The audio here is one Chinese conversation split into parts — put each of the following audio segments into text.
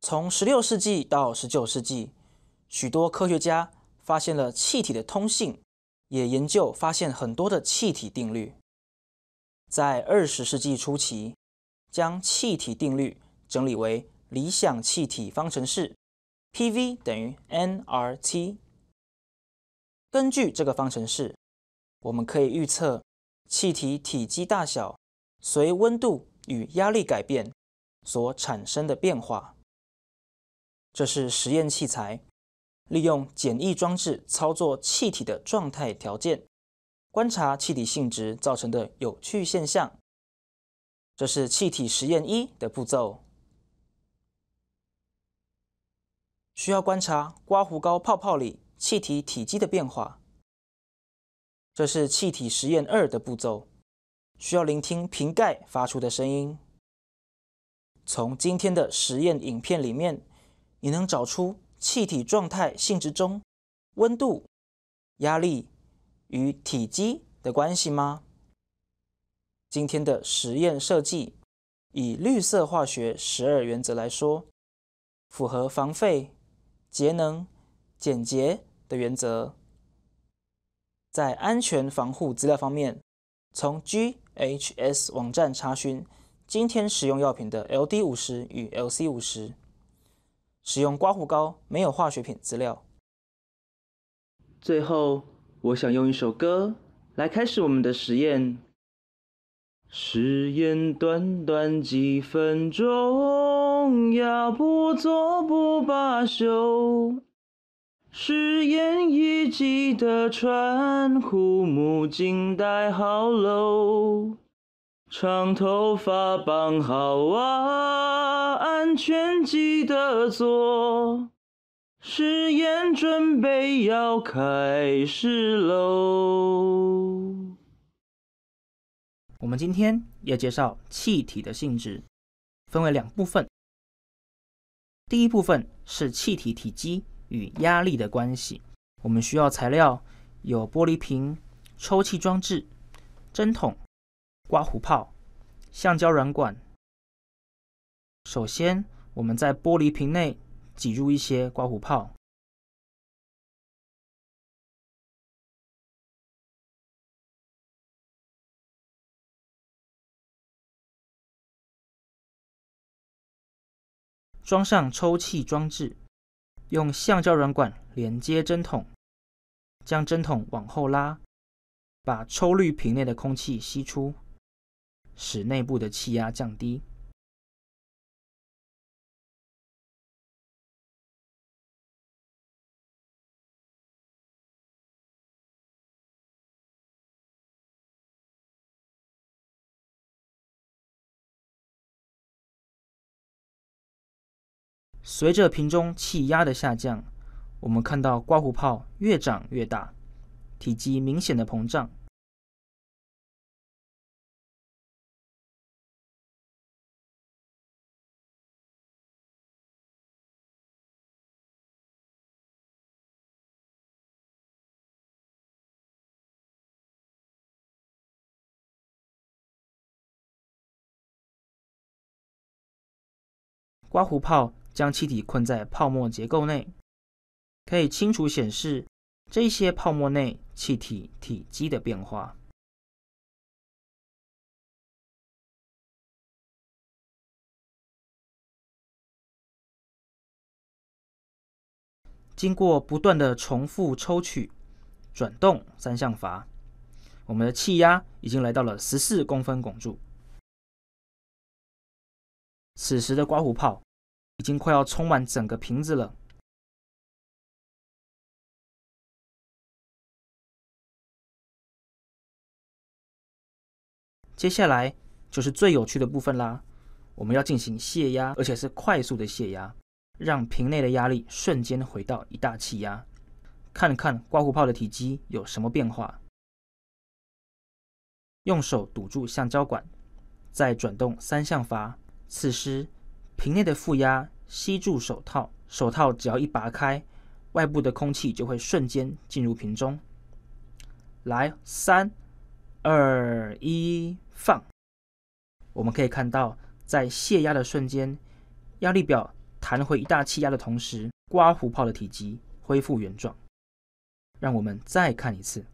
从16世纪到19世纪，许多科学家发现了气体的通性，也研究发现很多的气体定律。在20世纪初期，将气体定律整理为理想气体方程式，P V 等于 n R T。根据这个方程式，我们可以预测气体体积大小随温度与压力改变所产生的变化。这是实验器材，利用简易装置操作气体的状态条件，观察气体性质造成的有趣现象。这是气体实验一的步骤，需要观察刮胡膏泡泡里气体体积的变化。这是气体实验二的步骤，需要聆听瓶盖发出的声音。从今天的实验影片里面。你能找出气体状态性质中温度、压力与体积的关系吗？今天的实验设计以绿色化学十二原则来说，符合防废、节能、简洁的原则。在安全防护资料方面，从 GHS 网站查询今天使用药品的 LD50 与 LC50。使用刮胡膏没有化学品资料。最后，我想用一首歌来开始我们的实验。实验短短几分钟，要不做不罢休。实验一级的船，护目镜戴好喽。长头发绑好啊，安全记得做，实验准备要开始喽。我们今天要介绍气体的性质，分为两部分。第一部分是气体体积与压力的关系。我们需要材料有玻璃瓶、抽气装置、针筒。刮胡泡、橡胶软管。首先，我们在玻璃瓶内挤入一些刮胡泡，装上抽气装置，用橡胶软管连接针筒，将针筒往后拉，把抽滤瓶内的空气吸出。使内部的气压降低。随着瓶中气压的下降，我们看到刮胡泡越长越大，体积明显的膨胀。刮胡泡将气体困在泡沫结构内，可以清楚显示这些泡沫内气体体积的变化。经过不断的重复抽取、转动三项阀，我们的气压已经来到了十四公分汞柱。此时的刮胡泡已经快要充满整个瓶子了。接下来就是最有趣的部分啦！我们要进行泄压，而且是快速的泄压，让瓶内的压力瞬间回到一大气压，看看刮胡泡的体积有什么变化。用手堵住橡胶管，再转动三向阀。此时瓶内的负压吸住手套，手套只要一拔开，外部的空气就会瞬间进入瓶中。来，三、二、一，放。我们可以看到，在泄压的瞬间，压力表弹回一大气压的同时，刮胡泡的体积恢复原状。让我们再看一次。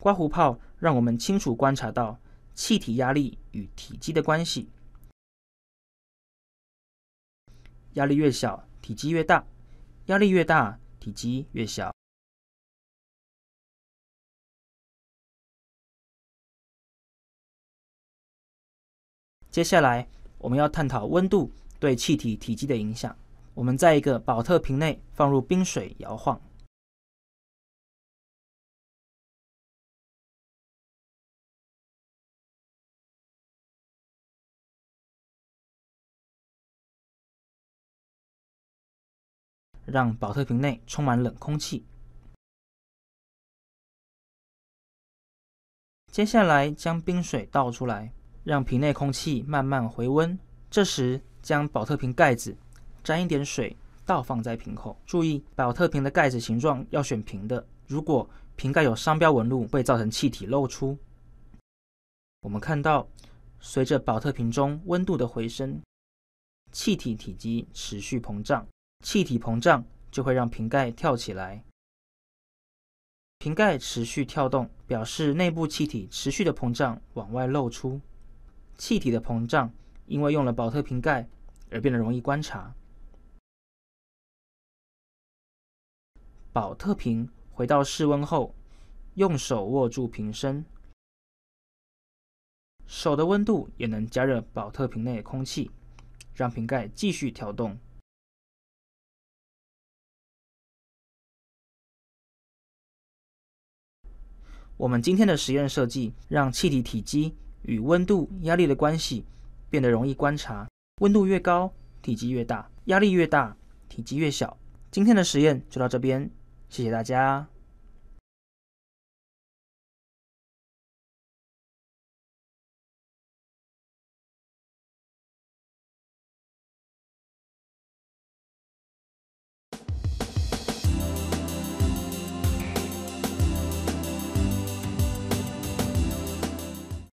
刮胡泡让我们清楚观察到气体压力与体积的关系：压力越小，体积越大；压力越大，体积越小。接下来，我们要探讨温度对气体体积的影响。我们在一个保特瓶内放入冰水，摇晃。让保特瓶内充满冷空气，接下来将冰水倒出来，让瓶内空气慢慢回温。这时将保特瓶盖子沾一点水，倒放在瓶口。注意，保特瓶的盖子形状要选平的，如果瓶盖有商标纹路，会造成气体漏出。我们看到，随着保特瓶中温度的回升，气体体积持续膨胀。气体膨胀就会让瓶盖跳起来，瓶盖持续跳动表示内部气体持续的膨胀往外漏出。气体的膨胀因为用了保特瓶盖而变得容易观察。保特瓶回到室温后，用手握住瓶身，手的温度也能加热保特瓶内的空气，让瓶盖继续跳动。我们今天的实验设计让气体体积与温度、压力的关系变得容易观察。温度越高，体积越大；压力越大，体积越小。今天的实验就到这边，谢谢大家。